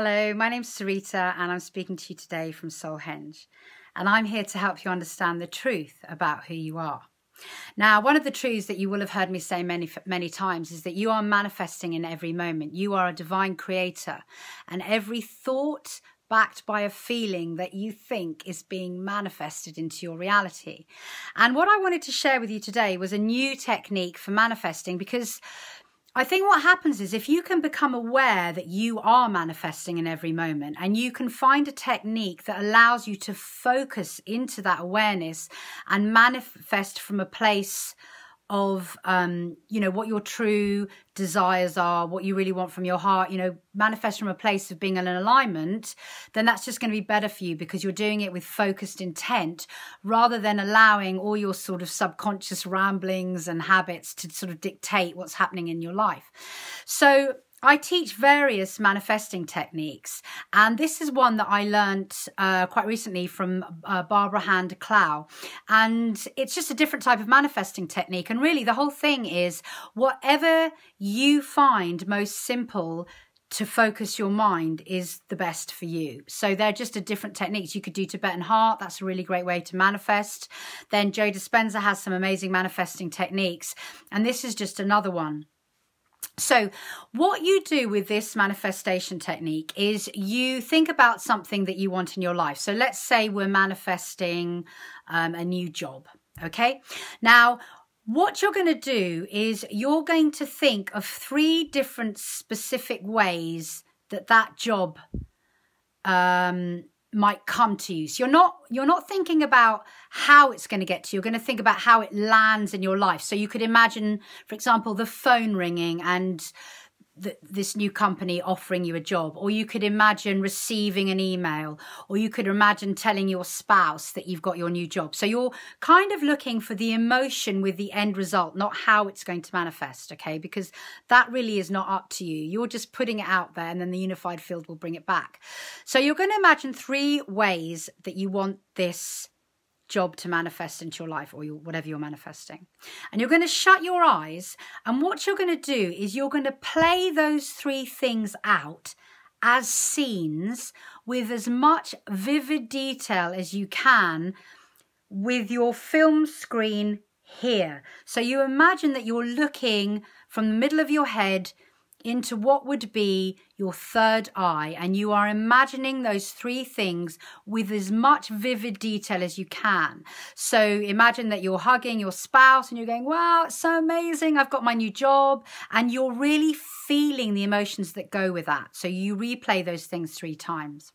Hello, my name's Sarita, and I'm speaking to you today from Solhenge. And I'm here to help you understand the truth about who you are. Now, one of the truths that you will have heard me say many, many times is that you are manifesting in every moment. You are a divine creator, and every thought, backed by a feeling that you think is being manifested into your reality. And what I wanted to share with you today was a new technique for manifesting because I think what happens is if you can become aware that you are manifesting in every moment and you can find a technique that allows you to focus into that awareness and manifest from a place of um, you know what your true desires are what you really want from your heart you know manifest from a place of being in an alignment then that's just going to be better for you because you're doing it with focused intent rather than allowing all your sort of subconscious ramblings and habits to sort of dictate what's happening in your life so I teach various manifesting techniques, and this is one that I learnt uh, quite recently from uh, Barbara Hand Clow. And it's just a different type of manifesting technique. And really, the whole thing is whatever you find most simple to focus your mind is the best for you. So they're just a different techniques. You could do Tibetan heart. That's a really great way to manifest. Then Joe Dispenza has some amazing manifesting techniques. And this is just another one. So, what you do with this manifestation technique is you think about something that you want in your life. So, let's say we're manifesting um, a new job. Okay. Now, what you're going to do is you're going to think of three different specific ways that that job um, might come to you. So you're not you're not thinking about how it's going to get to you. You're going to think about how it lands in your life. So you could imagine, for example, the phone ringing and this new company offering you a job, or you could imagine receiving an email, or you could imagine telling your spouse that you've got your new job. So you're kind of looking for the emotion with the end result, not how it's going to manifest, okay? Because that really is not up to you. You're just putting it out there, and then the unified field will bring it back. So you're going to imagine three ways that you want this job to manifest into your life or your, whatever you're manifesting. And you're going to shut your eyes. And what you're going to do is you're going to play those three things out as scenes with as much vivid detail as you can with your film screen here. So you imagine that you're looking from the middle of your head into what would be your third eye, and you are imagining those three things with as much vivid detail as you can. So imagine that you're hugging your spouse and you're going, Wow, it's so amazing. I've got my new job. And you're really feeling the emotions that go with that. So you replay those things three times.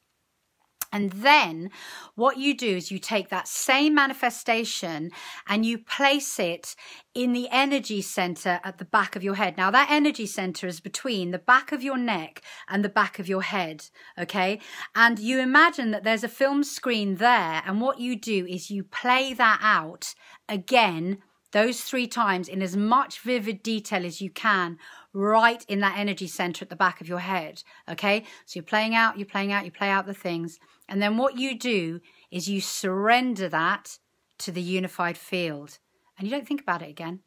And then what you do is you take that same manifestation and you place it in the energy center at the back of your head. Now, that energy center is between the back of your neck and the back of your head. Okay. And you imagine that there's a film screen there. And what you do is you play that out again, those three times in as much vivid detail as you can right in that energy center at the back of your head. Okay, so you're playing out, you're playing out, you play out the things. And then what you do is you surrender that to the unified field. And you don't think about it again.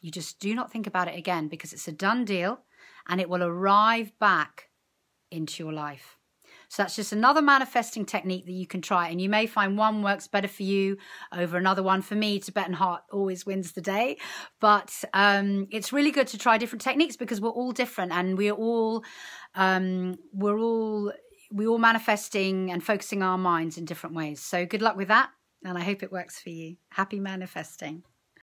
You just do not think about it again because it's a done deal and it will arrive back into your life. So that's just another manifesting technique that you can try. And you may find one works better for you over another one. For me, Tibetan heart always wins the day. But um, it's really good to try different techniques because we're all different and we're all, um, we're all, we're all manifesting and focusing our minds in different ways. So good luck with that. And I hope it works for you. Happy manifesting.